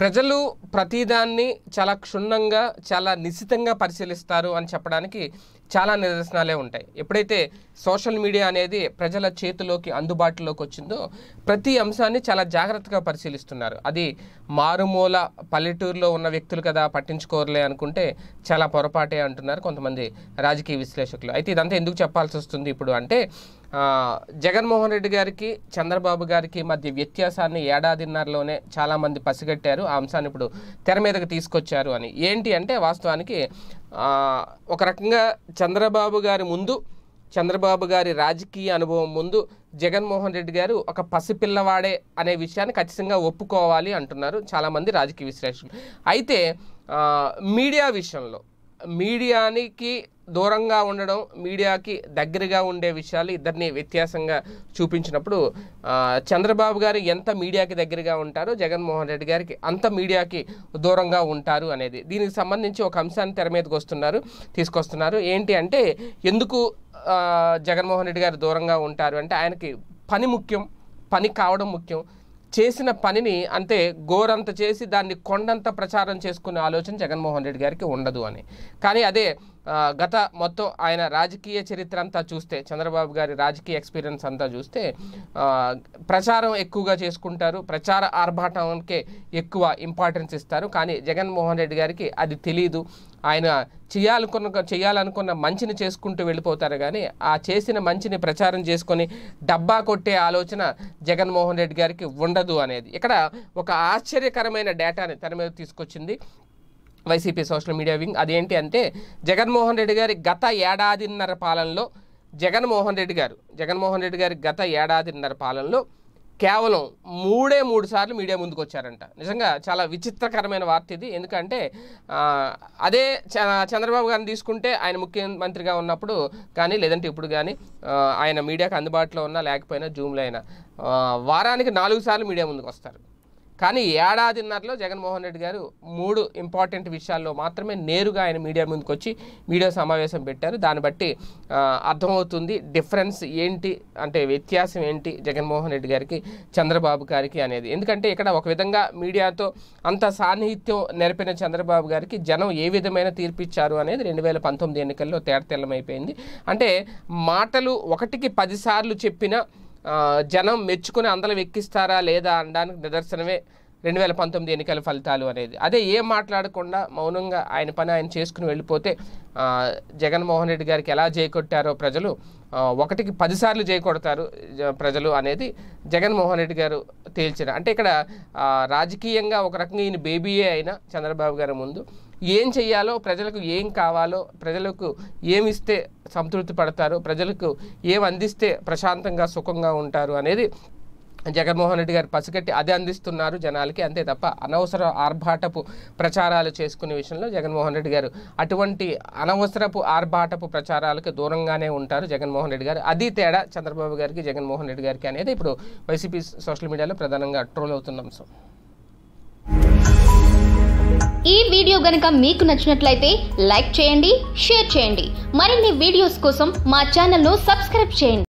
ప్రజలు ప్రతిదాన్ని చాలా క్షుణ్ణంగా చాలా నిశితంగా పరిశీలిస్తారు అని చెప్పడానికి చాలా నిదర్శనాలే ఉంటాయి ఎప్పుడైతే సోషల్ మీడియా అనేది ప్రజల చేతిలోకి అందుబాటులోకి వచ్చిందో ప్రతి అంశాన్ని చాలా జాగ్రత్తగా పరిశీలిస్తున్నారు అది మారుమూల పల్లెటూరులో ఉన్న వ్యక్తులు కదా పట్టించుకోరలే అనుకుంటే చాలా పొరపాటే అంటున్నారు కొంతమంది రాజకీయ విశ్లేషకులు అయితే ఇదంతా ఎందుకు చెప్పాల్సి వస్తుంది ఇప్పుడు అంటే జగన్మోహన్ రెడ్డి గారికి చంద్రబాబు గారికి మధ్య వ్యత్యాసాన్ని ఏడాదిన్నరలోనే చాలామంది పసిగట్టారు ఆ అంశాన్ని ఇప్పుడు తెర మీదకి తీసుకొచ్చారు అని ఏంటి అంటే వాస్తవానికి ఒక రకంగా చంద్రబాబు గారి ముందు చంద్రబాబు గారి రాజకీయ అనుభవం ముందు జగన్మోహన్ రెడ్డి గారు ఒక పసిపిల్లవాడే అనే విషయాన్ని ఖచ్చితంగా ఒప్పుకోవాలి అంటున్నారు చాలామంది రాజకీయ విశ్లేషకులు అయితే మీడియా విషయంలో మీడియానికి దూరంగా ఉండడం మీడియాకి దగ్గరగా ఉండే విషయాలు ఇద్దరిని వ్యత్యాసంగా చూపించినప్పుడు చంద్రబాబు గారు ఎంత మీడియాకి దగ్గరగా ఉంటారో జగన్మోహన్ రెడ్డి గారికి అంత మీడియాకి దూరంగా ఉంటారు అనేది దీనికి సంబంధించి ఒక అంశాన్ని తెర మీదకి వస్తున్నారు తీసుకొస్తున్నారు ఏంటి అంటే ఎందుకు జగన్మోహన్ రెడ్డి గారు దూరంగా ఉంటారు అంటే ఆయనకి పని ముఖ్యం పని కావడం ముఖ్యం చేసిన పనిని అంతే గోరంత చేసి దాన్ని కొండంత ప్రచారం చేసుకునే ఆలోచన జగన్మోహన్ రెడ్డి గారికి ఉండదు అని కానీ అదే గత మొత్తం ఆయన రాజకీయ చరిత్ర అంతా చూస్తే చంద్రబాబు గారి రాజకీయ ఎక్స్పీరియన్స్ అంతా చూస్తే ప్రచారం ఎక్కువగా చేసుకుంటారు ప్రచార ఆర్భాటంకే ఎక్కువ ఇంపార్టెన్స్ ఇస్తారు కానీ జగన్మోహన్ రెడ్డి గారికి అది తెలీదు ఆయన చేయాలనుకున్న చేయాలనుకున్న మంచిని చేసుకుంటూ వెళ్ళిపోతారు కానీ ఆ చేసిన మంచిని ప్రచారం చేసుకొని డబ్బా కొట్టే ఆలోచన జగన్మోహన్ రెడ్డి గారికి ఉండదు అనేది ఇక్కడ ఒక ఆశ్చర్యకరమైన డేటాని తన మీద తీసుకొచ్చింది వైసీపీ సోషల్ మీడియా వింగ్ అదేంటి అంటే జగన్మోహన్ రెడ్డి గారి గత ఏడాదిన్నర పాలనలో జగన్మోహన్ రెడ్డి గారు జగన్మోహన్ రెడ్డి గారి గత ఏడాదిన్నర పాలనలో కేవలం మూడే మూడు సార్లు మీడియా ముందుకు వచ్చారంట నిజంగా చాలా విచిత్రకరమైన వార్త ఇది ఎందుకంటే అదే చంద్రబాబు గారిని తీసుకుంటే ఆయన ముఖ్యమంత్రిగా ఉన్నప్పుడు కానీ లేదంటే ఇప్పుడు కానీ ఆయన మీడియాకు అందుబాటులో ఉన్నా లేకపోయినా జూమ్లో అయినా వారానికి నాలుగు సార్లు మీడియా ముందుకు వస్తారు కానీ ఏడాదిన్నరలో జగన్మోహన్ రెడ్డి గారు మూడు ఇంపార్టెంట్ విషయాల్లో మాత్రమే నేరుగా ఆయన మీడియా ముందుకు వచ్చి మీడియా సమావేశం పెట్టారు దాన్ని బట్టి అర్థమవుతుంది డిఫరెన్స్ ఏంటి అంటే వ్యత్యాసం ఏంటి జగన్మోహన్ రెడ్డి గారికి చంద్రబాబు గారికి అనేది ఎందుకంటే ఇక్కడ ఒక విధంగా మీడియాతో అంత సాన్నిహిత్యం నెరపిన చంద్రబాబు గారికి జనం ఏ విధమైన తీర్పిచ్చారు అనేది రెండు వేల పంతొమ్మిది ఎన్నికల్లో తేడతెల్లమైపోయింది అంటే మాటలు ఒకటికి పదిసార్లు చెప్పిన జనం మెచ్చుకుని అందరం ఎక్కిస్తారా లేదా అనడానికి నిదర్శనమే రెండు వేల పంతొమ్మిది ఎన్నికల ఫలితాలు అనేది అదే ఏం మాట్లాడకుండా మౌనంగా ఆయన పని ఆయన చేసుకుని వెళ్ళిపోతే జగన్మోహన్ రెడ్డి గారికి ఎలా చేకొట్టారో ప్రజలు ఒకటికి పదిసార్లు చేకొడతారు ప్రజలు అనేది జగన్మోహన్ రెడ్డి గారు తేల్చిన అంటే ఇక్కడ రాజకీయంగా ఒక రకంగా ఈయన బేబీయే అయినా చంద్రబాబు గారి ముందు ఏం చేయాలో ప్రజలకు ఏం కావాలో ప్రజలకు ఏమిస్తే సంతృప్తి పడతారు ప్రజలకు ఏం అందిస్తే ప్రశాంతంగా సుఖంగా ఉంటారు అనేది జగన్మోహన్ రెడ్డి గారు పసిగట్టి అదే అందిస్తున్నారు జనాలకి అంతే తప్ప అనవసర ఆర్భాటపు ప్రచారాలు చేసుకునే విషయంలో జగన్మోహన్ రెడ్డి గారు అటువంటి అనవసరపు ఆర్భాటపు ప్రచారాలకు దూరంగానే ఉంటారు జగన్మోహన్ రెడ్డి గారు అది తేడా చంద్రబాబు గారికి జగన్మోహన్ రెడ్డి గారికి అనేది ఇప్పుడు వైసీపీ సోషల్ మీడియాలో ప్రధానంగా ట్రోల్ అవుతున్న అంశం ఈ వీడియో గనక మీకు నచ్చినట్లయితే లైక్ చేయండి షేర్ చేయండి మరిన్ని వీడియోస్ కోసం మా ఛానల్ను సబ్స్క్రైబ్ చేయండి